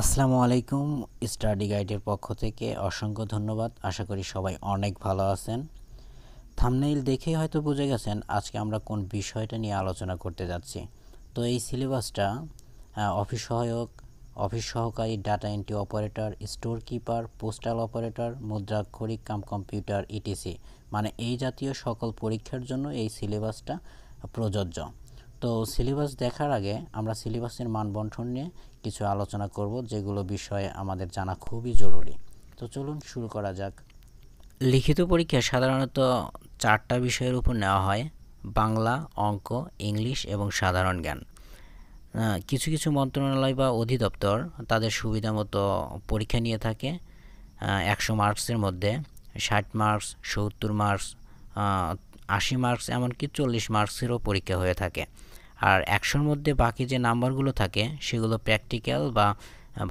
আসসালামু আলাইকুম স্টাডি গাইডের পক্ষ থেকে অসংখ্য ধন্যবাদ আশা করি সবাই অনেক ভালো আছেন থামনেইল দেখেই হয়তো বুঝে গেছেন আজকে আমরা কোন বিষয়টা নিয়ে আলোচনা করতে যাচ্ছি তো এই সিলেবাসটা অফিস সহায়ক অফিস সহকারী data entry operator store keeper postal operator মুদ্রাক্ষরিক কাম কম্পিউটার ইটিসি মানে এই জাতীয় সকল পরীক্ষার জন্য এই সিলেবাসটা প্রযোজ্য তো সিলেবাস দেখার আগে আমরা সিলেবাসের মান নিয়ে কিছু আলোচনা করব যেগুলো বিষয়ে আমাদের জানা খুবই জরুরি তো চলুন শুরু করা যাক লিখিত পরীক্ষা সাধারণত চারটা বিষয়ের উপর নেওয়া হয় বাংলা অঙ্ক ইংলিশ এবং সাধারণ জ্ঞান কিছু কিছু মন্ত্রণালয় বা অধিদপ্তর তাদের সুবিধা মতো পরীক্ষা নিয়ে থাকে একশো মার্কসের মধ্যে ষাট মার্কস সত্তর মার্কস আশি মার্কস এমনকি চল্লিশ মার্কসেরও পরীক্ষা হয়ে থাকে আর একশোর মধ্যে বাকি যে নাম্বারগুলো থাকে সেগুলো প্র্যাকটিক্যাল বা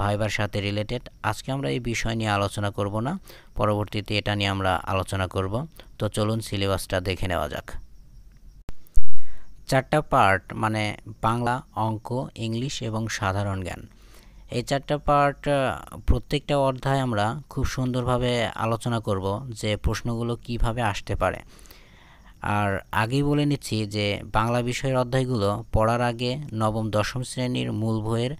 ভাইবার সাথে রিলেটেড আজকে আমরা এই বিষয় নিয়ে আলোচনা করব না পরবর্তীতে এটা নিয়ে আমরা আলোচনা করব তো চলুন সিলেবাসটা দেখে নেওয়া যাক চারটা পার্ট মানে বাংলা অঙ্ক ইংলিশ এবং সাধারণ জ্ঞান এই চারটা পার্ট প্রত্যেকটা অধ্যায় আমরা খুব সুন্দরভাবে আলোচনা করব যে প্রশ্নগুলো কিভাবে আসতে পারে আর আগেই বলে নিচ্ছি যে বাংলা বিষয়ের অধ্যায়গুলো পড়ার আগে নবম দশম শ্রেণীর মূল বইয়ের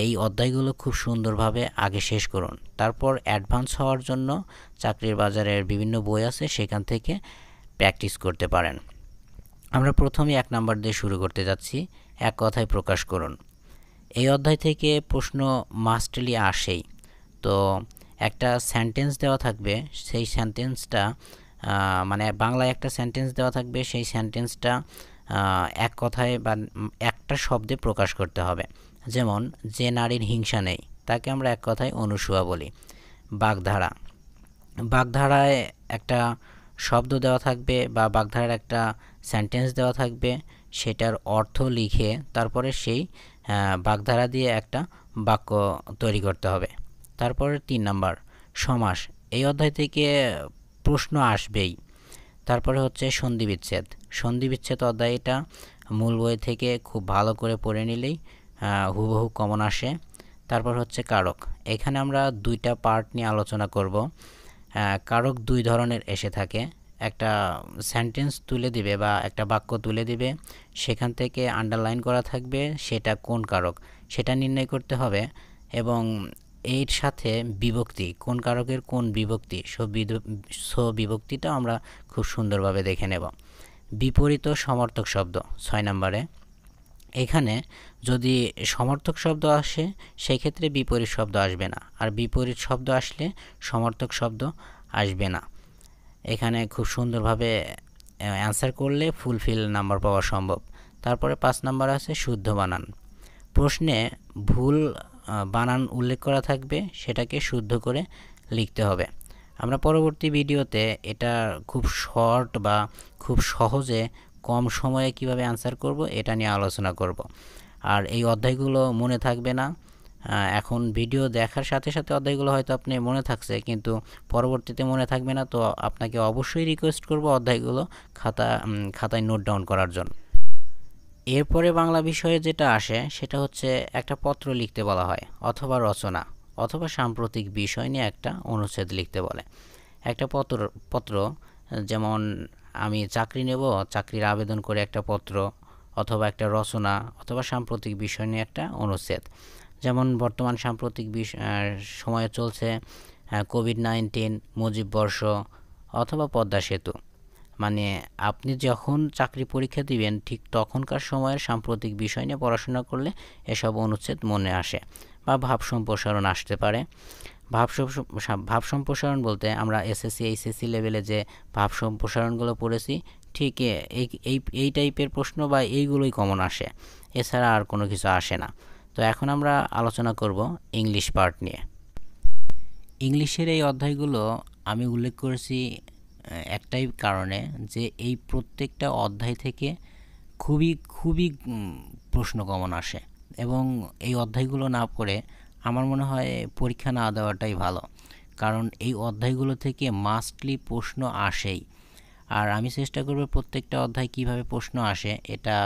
এই অধ্যায়গুলো খুব সুন্দরভাবে আগে শেষ করুন তারপর অ্যাডভান্স হওয়ার জন্য চাকরির বাজারের বিভিন্ন বই আছে সেখান থেকে প্র্যাকটিস করতে পারেন আমরা প্রথমে এক নাম্বার দিয়ে শুরু করতে যাচ্ছি এক কথায় প্রকাশ করুন এই অধ্যায় থেকে প্রশ্ন মাস্টলি আসেই তো একটা সেন্টেন্স দেওয়া থাকবে সেই সেন্টেন্সটা মানে বাংলায় একটা সেন্টেন্স দেওয়া থাকবে সেই সেন্টেন্সটা এক কথায় বা একটা শব্দে প্রকাশ করতে হবে যেমন যে নারীর হিংসা নেই তাকে আমরা এক কথায় অনুসুয়া বলি বাগধারা বাগধারায় একটা শব্দ দেওয়া থাকবে বা বাগধারার একটা সেন্টেন্স দেওয়া থাকবে সেটার অর্থ লিখে তারপরে সেই বাগধারা দিয়ে একটা বাক্য তৈরি করতে হবে তারপরে তিন নাম্বার সমাস এই অধ্যায় থেকে প্রশ্ন আসবেই তারপরে হচ্ছে সন্ধিবিচ্ছেদ বিচ্ছেদ সন্ধি বিচ্ছেদ অধ্যায়টা মূল বই থেকে খুব ভালো করে পড়ে নিলেই হুবহু কমন আসে তারপর হচ্ছে কারক এখানে আমরা দুইটা পার্ট নিয়ে আলোচনা করব কারক দুই ধরনের এসে থাকে একটা সেন্টেন্স তুলে দিবে বা একটা বাক্য তুলে দিবে সেখান থেকে আন্ডারলাইন করা থাকবে সেটা কোন কারক সেটা নির্ণয় করতে হবে এবং এর সাথে বিভক্তি কোন কারকের কোন বিভক্তি স বিভক্তিটা আমরা খুব সুন্দরভাবে দেখে নেব বিপরীত সমর্থক শব্দ ছয় নম্বরে এখানে যদি সমর্থক শব্দ আসে সেক্ষেত্রে বিপরীত শব্দ আসবে না আর বিপরীত শব্দ আসলে সমর্থক শব্দ আসবে না এখানে খুব সুন্দরভাবে অ্যান্সার করলে ফুলফিল নাম্বার পাওয়া সম্ভব তারপরে পাঁচ নাম্বার আছে শুদ্ধ বানান প্রশ্নে ভুল বানান উল্লেখ করা থাকবে সেটাকে শুদ্ধ করে লিখতে হবে আমরা পরবর্তী ভিডিওতে এটা খুব শর্ট বা খুব সহজে কম সময়ে কিভাবে অ্যান্সার করব এটা নিয়ে আলোচনা করব আর এই অধ্যায়গুলো মনে থাকবে না এখন ভিডিও দেখার সাথে সাথে অধ্যায়গুলো হয়তো আপনি মনে থাকছে কিন্তু পরবর্তীতে মনে থাকবে না তো আপনাকে অবশ্যই রিকোয়েস্ট করব অধ্যায়গুলো খাতা খাতায় নোট ডাউন করার জন্য এরপরে বাংলা বিষয়ে যেটা আসে সেটা হচ্ছে একটা পত্র লিখতে বলা হয় অথবা রচনা অথবা সাম্প্রতিক বিষয় নিয়ে একটা অনুচ্ছেদ লিখতে বলে একটা পত্র পত্র যেমন আমি চাকরি নেব চাকরির আবেদন করে একটা পত্র অথবা একটা রচনা অথবা সাম্প্রতিক বিষয় নিয়ে একটা অনুচ্ছেদ যেমন বর্তমান সাম্প্রতিক সময়ে চলছে কোভিড নাইন্টিন মুজিব বর্ষ অথবা পদ্মা সেতু মানে আপনি যখন চাকরি পরীক্ষা দিবেন ঠিক তখনকার সময়ের সাম্প্রতিক বিষয় নিয়ে পড়াশোনা করলে এসব অনুচ্ছেদ মনে আসে বা ভাব সম্প্রসারণ আসতে পারে ভাব ভাব সম্প্রসারণ বলতে আমরা এসএসসি এইচএসসি লেভেলে যে ভাব সম্প্রসারণগুলো পড়েছি ঠিক এই এই টাইপের প্রশ্ন বা এইগুলোই কমন আসে এছাড়া আর কোনো কিছু আসে না তো এখন আমরা আলোচনা করব ইংলিশ পার্ট নিয়ে ইংলিশের এই অধ্যায়গুলো আমি উল্লেখ করেছি একটাই কারণে যে এই প্রত্যেকটা অধ্যায় থেকে খুবই খুবই প্রশ্ন কমন আসে এবং এই অধ্যায়গুলো না পড়ে আমার মনে হয় পরীক্ষা না দেওয়াটাই ভালো কারণ এই অধ্যায়গুলো থেকে মাস্টলি প্রশ্ন আসেই আর আমি চেষ্টা করব প্রত্যেকটা অধ্যায় কিভাবে প্রশ্ন আসে এটা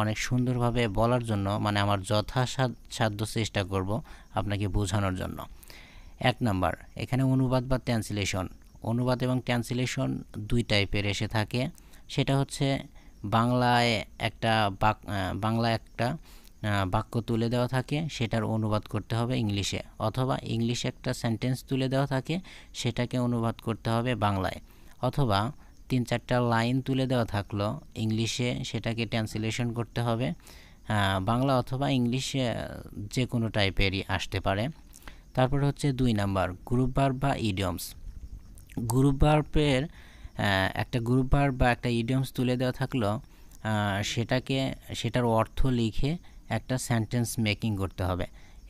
অনেক সুন্দরভাবে বলার জন্য মানে আমার যথাসাধ্য চেষ্টা করব আপনাকে বোঝানোর জন্য এক নাম্বার এখানে অনুবাদ বা ট্রান্সলেশন অনুবাদ এবং ট্রান্সলেশন দুই টাইপের এসে থাকে সেটা হচ্ছে বাংলায় একটা বাক বাংলা একটা বাক্য তুলে দেওয়া থাকে সেটার অনুবাদ করতে হবে ইংলিশে অথবা ইংলিশে একটা সেন্টেন্স তুলে দেওয়া থাকে সেটাকে অনুবাদ করতে হবে বাংলায় অথবা তিন চারটা লাইন তুলে দেওয়া থাকলো ইংলিশে সেটাকে ট্রান্সলেশন করতে হবে বাংলা অথবা ইংলিশে যে কোনো টাইপেরই আসতে পারে তারপর হচ্ছে দুই নাম্বার গ্রুপ বার বা ইডিয়মস গ্রুপ ভার্বের একটা গ্রুপ ভার্ব বা একটা ইডিয়মস তুলে দেওয়া থাকলো সেটাকে সেটার অর্থ লিখে একটা সেন্টেন্স মেকিং করতে হবে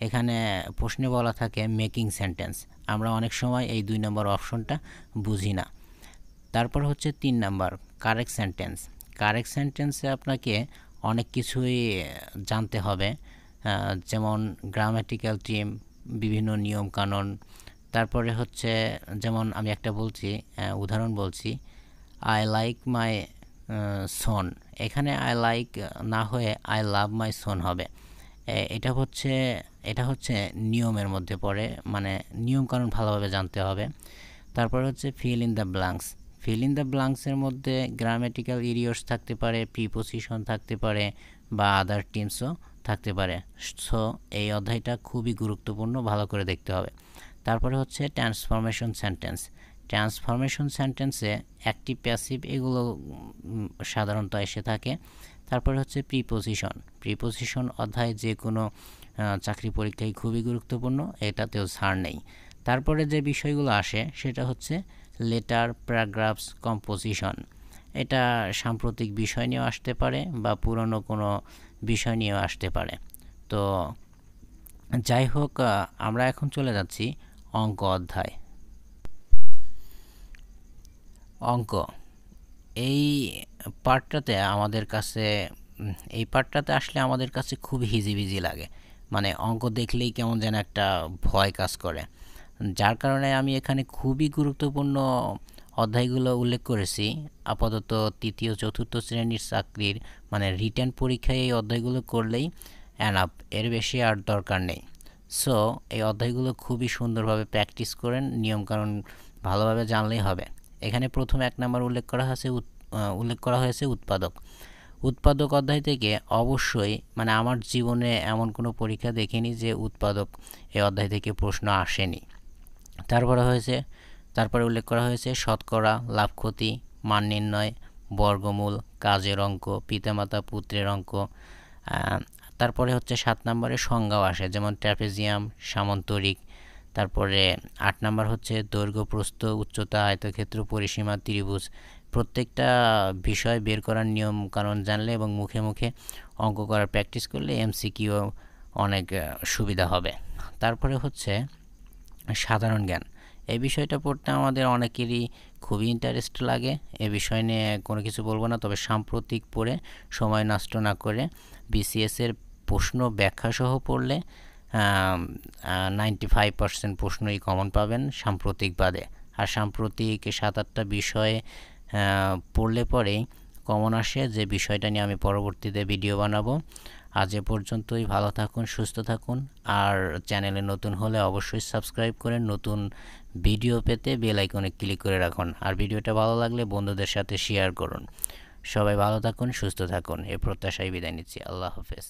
এখানে প্রশ্নে বলা থাকে মেকিং সেন্টেন্স আমরা অনেক সময় এই দুই নম্বর অপশনটা বুঝি না তারপর হচ্ছে তিন নাম্বার কারেক্ট সেন্টেন্স কারেক্ট সেন্টেন্সে আপনাকে অনেক কিছুই জানতে হবে যেমন গ্রামাটিক্যাল টিম বিভিন্ন নিয়মকানুন তারপরে হচ্ছে যেমন আমি একটা বলছি উদাহরণ বলছি আই লাইক মাই সন এখানে আই লাইক না হয়ে আই লাভ মাই সন হবে এটা হচ্ছে এটা হচ্ছে নিয়মের মধ্যে পড়ে মানে নিয়মকানুন ভালোভাবে জানতে হবে তারপরে হচ্ছে fill in the blanks fill in the ব্লাঙ্কসের মধ্যে গ্রামেটিক্যাল ইরিয়স থাকতে পারে পজিশন থাকতে পারে বা আদার টিমসও থাকতে পারে সো এই অধ্যায়টা খুবই গুরুত্বপূর্ণ ভালো করে দেখতে হবে তারপরে হচ্ছে ট্রান্সফরমেশন সেন্টেন্স ট্রান্সফরমেশন সেন্টেন্সে অ্যাক্টিভ প্যাসিভ এগুলো সাধারণত এসে থাকে তারপরে হচ্ছে প্রিপোজিশন প্রিপোজিশন অধ্যায় যে কোনো চাকরি পরীক্ষায় খুবই গুরুত্বপূর্ণ এটাতেও ছাড় নেই তারপরে যে বিষয়গুলো আসে সেটা হচ্ছে লেটার প্যারাগ্রাফস কম্পোজিশন এটা সাম্প্রতিক বিষয় নিয়েও আসতে পারে বা পুরনো কোনো বিষয় নিয়েও আসতে পারে তো যাই হোক আমরা এখন চলে যাচ্ছি অঙ্ক অধ্যায় অঙ্ক এই পার্টটাতে আমাদের কাছে এই পার্টটাতে আসলে আমাদের কাছে খুব হিজিবিজি লাগে মানে অঙ্ক দেখলেই কেমন যেন একটা ভয় কাজ করে যার কারণে আমি এখানে খুবই গুরুত্বপূর্ণ অধ্যায়গুলো উল্লেখ করেছি আপাতত তৃতীয় চতুর্থ শ্রেণীর চাকরির মানে রিটার্ন পরীক্ষায় এই অধ্যায়গুলো করলেই অ্যান আপ এর বেশি আর দরকার নেই সো এই অধ্যায়গুলো খুবই সুন্দরভাবে প্র্যাকটিস করেন নিয়মকানুন ভালোভাবে জানলেই হবে এখানে প্রথম এক নম্বর উল্লেখ করা হয়েছে উল্লেখ করা হয়েছে উৎপাদক উৎপাদক অধ্যায় থেকে অবশ্যই মানে আমার জীবনে এমন কোনো পরীক্ষা দেখিনি যে উৎপাদক এই অধ্যায় থেকে প্রশ্ন আসেনি তারপরে হয়েছে তারপরে উল্লেখ করা হয়েছে শতকরা লাভ ক্ষতি মান নির্ণয় বর্গমূল কাজের অঙ্ক পিতামাতা পুত্রের অঙ্ক তারপরে হচ্ছে সাত নম্বরে সংজ্ঞাও আসে যেমন ট্র্যাপেজিয়াম সামন্তরিক তারপরে আট নম্বর হচ্ছে দৈর্ঘ্য প্রস্থ উচ্চতা আয়তক্ষেত্র পরিসীমা ত্রিভুজ প্রত্যেকটা বিষয় বের করার নিয়ম কারণ জানলে এবং মুখে মুখে অঙ্ক করার প্র্যাকটিস করলে এমসিকিউ অনেক সুবিধা হবে তারপরে হচ্ছে সাধারণ জ্ঞান এই বিষয়টা পড়তে আমাদের অনেকেরই খুবই ইন্টারেস্ট লাগে এ বিষয় নিয়ে কোনো কিছু বলবো না তবে সাম্প্রতিক পড়ে সময় নষ্ট না করে বিসিএসের প্রশ্ন ব্যাখ্যাসহ পড়লে নাইনটি ফাইভ পার্সেন্ট প্রশ্নই কমন পাবেন সাম্প্রতিক বাদে আর সাম্প্রতিক সাত আটটা বিষয়ে পড়লে পরেই কমন আসে যে বিষয়টা নিয়ে আমি পরবর্তীতে ভিডিও বানাবো আজ এ পর্যন্তই ভালো থাকুন সুস্থ থাকুন আর চ্যানেলে নতুন হলে অবশ্যই সাবস্ক্রাইব করে নতুন ভিডিও পেতে বেল আইকনে ক্লিক করে রাখুন আর ভিডিওটা ভালো লাগলে বন্ধুদের সাথে শেয়ার করুন সবাই ভালো থাকুন সুস্থ থাকুন এ প্রত্যাশায় বিদায় নিচ্ছি আল্লাহ হাফেজ